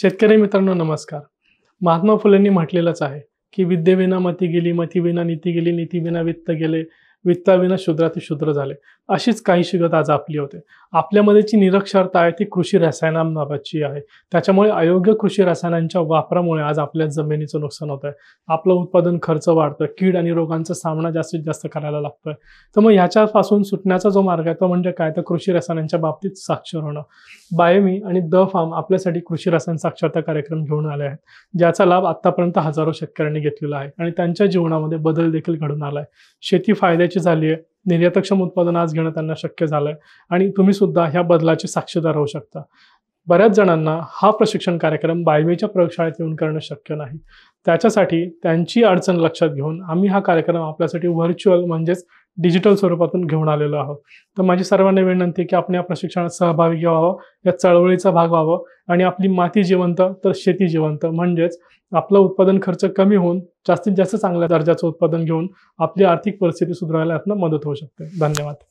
शेतकरी मित्रांनो नमस्कार महात्मा फुलेंनी म्हटलेलंच आहे की विद्येविना मती गेली मतीविना नीती गेली नीतीविना वित्त गेले वित्ताविना शूद्राती शुद्र झाले अशीच काही शिगत आज आपली होते आपल्यामध्ये जी निरक्षरता आहे ती कृषी रसायनांबाबतची आहे त्याच्यामुळे अयोग्य कृषी रसायनांच्या वापरामुळे आज आपल्या जमिनीचं नुकसान होत आहे आपलं उत्पादन खर्च वाढतं कीड आणि रोगांचा सामना जास्तीत जास्त करायला लागतोय तर मग ह्याच्यापासून सुटण्याचा जो मार्ग आहे तो म्हणजे काय तर कृषी रसायनांच्या बाबतीत साक्षर होणं बायोमी आणि द फार्म आपल्यासाठी कृषी रसायन साक्षरता कार्यक्रम घेऊन आले आहेत ज्याचा लाभ आतापर्यंत हजारो शेतकऱ्यांनी घेतलेला आहे आणि त्यांच्या जीवनामध्ये बदल देखील घडून आला शेती फायदे झाली आहे निर्यातक्षम उत्पादन आज घेणं त्यांना शक्य झालंय आणि तुम्ही सुद्धा ह्या बदलाचे साक्षीदार होऊ शकता बऱ्याच जणांना हा प्रशिक्षण कार्यक्रम बायवेच्या प्रयोगशाळेत येऊन करणं शक्य नाही त्याच्यासाठी त्यांची अडचण लक्षात घेऊन आम्ही हा कार्यक्रम आपल्यासाठी व्हर्च्युअल म्हणजेच डिजिटल स्वरूपातून घेऊन आलेलो आहोत तर माझी सर्वांना विनंती की आपण या प्रशिक्षणात सहभागी व्हावं या चळवळीचा भाग व्हावं आणि आपली माती जिवंत तर शेती जिवंत म्हणजेच आपला उत्पादन खर्च कमी होऊन जास्तीत जास्त चांगल्या दर्जाचं उत्पादन घेऊन आपली आर्थिक परिस्थिती सुधारायला यातनं मदत होऊ शकते धन्यवाद